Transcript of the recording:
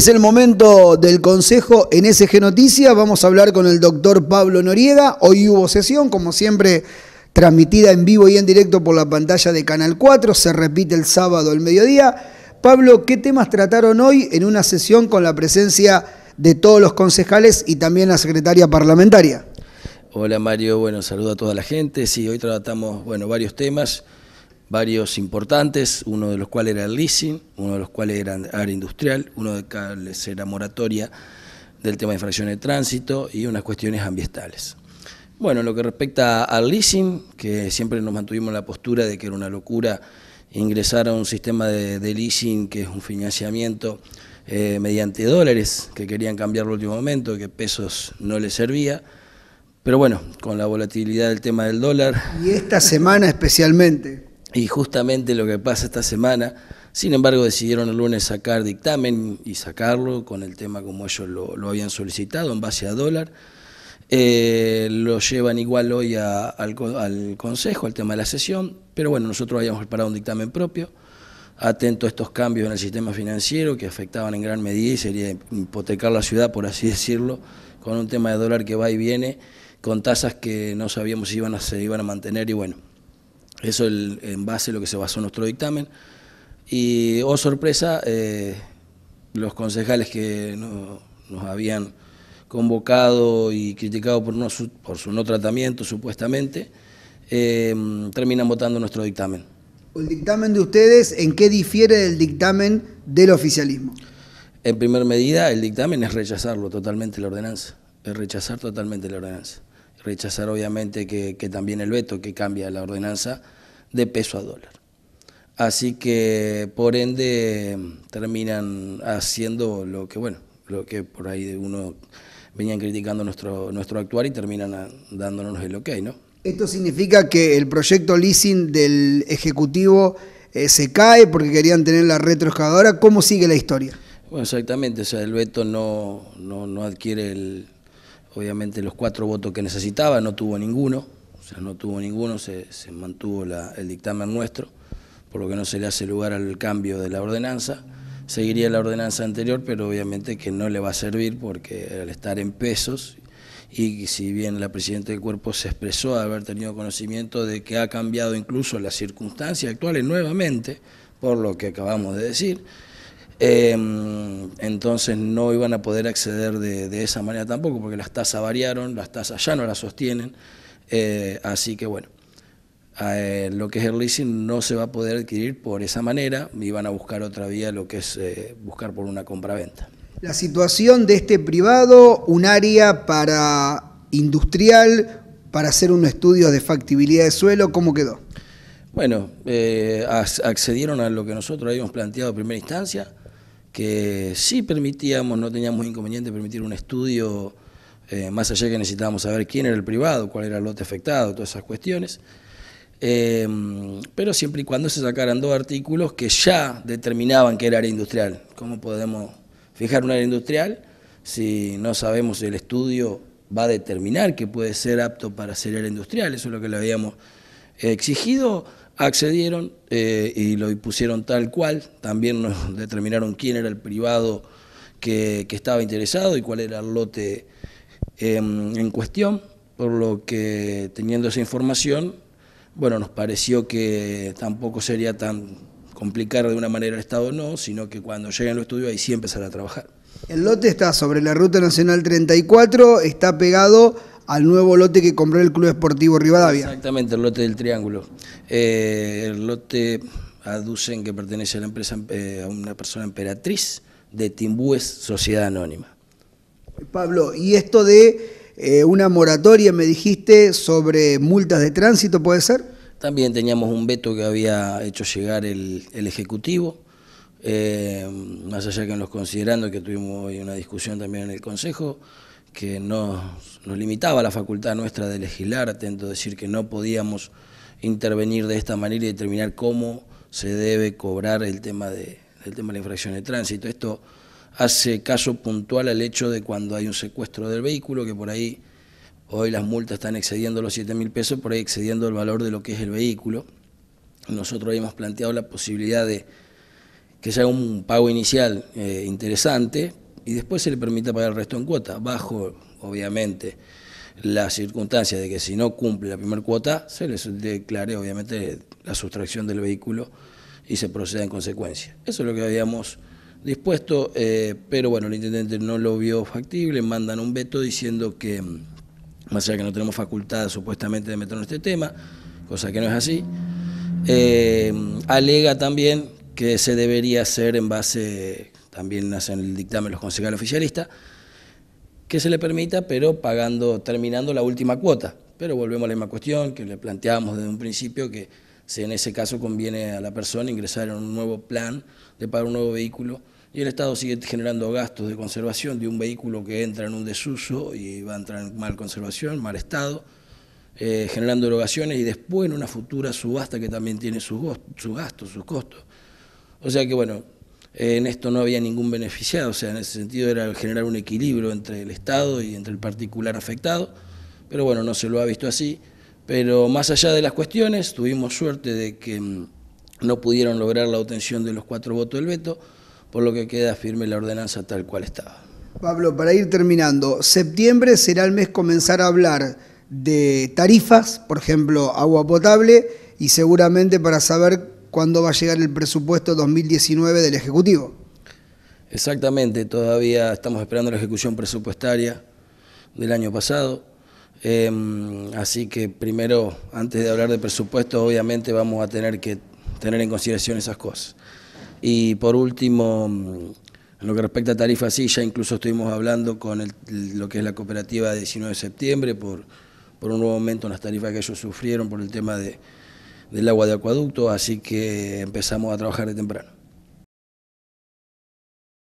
Es el momento del consejo en SG Noticias. Vamos a hablar con el doctor Pablo Noriega. Hoy hubo sesión, como siempre, transmitida en vivo y en directo por la pantalla de Canal 4. Se repite el sábado al mediodía. Pablo, ¿qué temas trataron hoy en una sesión con la presencia de todos los concejales y también la secretaria parlamentaria? Hola Mario, bueno, saludo a toda la gente. Sí, hoy tratamos, bueno, varios temas varios importantes, uno de los cuales era el leasing, uno de los cuales era área industrial, uno de los cuales era moratoria del tema de infracción de tránsito y unas cuestiones ambientales. Bueno, lo que respecta al leasing, que siempre nos mantuvimos en la postura de que era una locura ingresar a un sistema de, leasing que es un financiamiento eh, mediante dólares, que querían cambiarlo al último momento, que pesos no les servía. Pero bueno, con la volatilidad del tema del dólar. Y esta semana especialmente. Y justamente lo que pasa esta semana, sin embargo decidieron el lunes sacar dictamen y sacarlo con el tema como ellos lo, habían solicitado en base a dólar. Eh, lo llevan igual hoy al, al, Consejo, al tema de la sesión, pero bueno, nosotros habíamos preparado un dictamen propio, atento a estos cambios en el sistema financiero que afectaban en gran medida y sería hipotecar la ciudad, por así decirlo, con un tema de dólar que va y viene, con tasas que no sabíamos si iban a, se iban a mantener y bueno eso es en base a lo que se basó nuestro dictamen. Y, oh sorpresa, eh, los concejales que nos habían convocado y criticado por, su, no tratamiento, supuestamente, eh, terminan votando nuestro dictamen. ¿El dictamen de ustedes en qué difiere del dictamen del oficialismo? En primer medida, el dictamen es rechazarlo totalmente la ordenanza, es rechazar totalmente la ordenanza rechazar obviamente que, también el veto que cambia la ordenanza de peso a dólar. Así que por ende terminan haciendo lo que, bueno, lo que por ahí uno venían criticando nuestro, nuestro actuar y terminan dándonos el ok, ¿no? Esto significa que el proyecto leasing del Ejecutivo eh, se cae porque querían tener la retroexcavadora. ¿Cómo sigue la historia? Bueno, exactamente, o sea, el veto no, no, no adquiere el, obviamente los cuatro votos que necesitaba, no tuvo ninguno, o sea, no tuvo ninguno, se, mantuvo el dictamen nuestro, por lo que no se le hace lugar al cambio de la ordenanza. Seguiría la ordenanza anterior, pero obviamente que no le va a servir porque al estar en pesos, y si bien la Presidenta del Cuerpo se expresó de haber tenido conocimiento de que ha cambiado incluso las circunstancias actuales nuevamente, por lo que acabamos de decir, Em, entonces no iban a poder acceder de, esa manera tampoco, porque las tasas variaron, las tasas ya no las sostienen. Eh, así que bueno, eh, lo que es el leasing no se va a poder adquirir por esa manera iban a buscar otra vía, lo que es eh, buscar por una compraventa. La situación de este privado, un área para industrial, para hacer un estudio de factibilidad de suelo, ¿cómo quedó? Bueno, accedieron a lo que nosotros habíamos planteado en primera instancia, que sí permitíamos, no teníamos inconveniente permitir un estudio, eh, más allá que necesitábamos saber quién era el privado, cuál era el lote afectado, todas esas cuestiones, em, pero siempre y cuando se sacaran dos artículos que ya determinaban que era área industrial. ¿Cómo podemos fijar un área industrial si no sabemos si el estudio va a determinar que puede ser apto para ser área industrial? Eso es lo que le habíamos eh, exigido accedieron eh, y lo pusieron tal cual. También nos determinaron quién era el privado que, estaba interesado y cuál era el lote em, en cuestión. Por lo que, teniendo esa información, bueno, nos pareció que tampoco sería tan complicar de una manera el Estado no, sino que cuando lleguen los estudios ahí sí empezar a trabajar. El lote está sobre la Ruta Nacional 34, está pegado al nuevo lote que compró el Club Esportivo Rivadavia. Exactamente, el lote del Triángulo. Eh, el lote aducen que pertenece a, la empresa, eh, a una persona emperatriz de Timbúes, Sociedad Anónima. Pablo, y esto de eh, una moratoria, me dijiste, sobre multas de tránsito, ¿puede ser? También teníamos un veto que había hecho llegar el, Ejecutivo, más allá que nos los considerando, que tuvimos hoy una discusión también en el Consejo, que nos, limitaba la facultad nuestra de legislar, a decir que no podíamos intervenir de esta manera y determinar cómo se debe cobrar el tema de, tema de la infracción de tránsito. Esto hace caso puntual al hecho de cuando hay un secuestro del vehículo, que por ahí hoy las multas están excediendo los 7 mil pesos, por ahí excediendo el valor de lo que es el vehículo. Nosotros habíamos planteado la posibilidad de que sea un pago inicial eh, interesante, y después se le permita pagar el resto en cuota, bajo, obviamente, la circunstancia de que si no cumple la primera cuota, se les declare, obviamente, la sustracción del vehículo y se proceda en consecuencia. Eso es lo que habíamos dispuesto, eh, pero bueno, el intendente no lo vio factible, mandan un veto diciendo que, mm, más allá que no tenemos facultad supuestamente de meternos en este tema, cosa que no es así, eh, alega también que se debería hacer en base también hacen el dictamen los concejales oficialistas, que se le permita, pero pagando, terminando la última cuota. Pero volvemos a la misma cuestión que le planteábamos desde un principio, que si en ese caso conviene a la persona ingresar en un nuevo plan de pagar un nuevo vehículo, y el Estado sigue generando gastos de conservación de un vehículo que entra en un desuso y va a entrar en mal conservación, mal estado, eh, generando erogaciones y después en una futura subasta que también tiene sus gastos, sus costos. O sea que bueno, en esto no había ningún beneficiado, o sea, en ese sentido era generar un equilibrio entre el Estado y entre el particular afectado, pero bueno, no se lo ha visto así. Pero más allá de las cuestiones, tuvimos suerte de que mm, no pudieron lograr la obtención de los cuatro votos del veto, por lo que queda firme la ordenanza tal cual estaba. Pablo, para ir terminando, septiembre será el mes comenzar a hablar de tarifas, por ejemplo, agua potable, y seguramente para saber cuándo va a llegar el presupuesto 2019 del Ejecutivo. Exactamente, todavía estamos esperando la ejecución presupuestaria del año pasado. Em, así que primero, antes de hablar de presupuesto, obviamente vamos a tener que tener en consideración esas cosas. Y por último, en lo que respecta a tarifas, sí, ya incluso estuvimos hablando con lo que es la cooperativa de 19 de septiembre por, por un nuevo aumento en las tarifas que ellos sufrieron por el tema de, del agua de acueducto, así que empezamos a trabajar de temprano.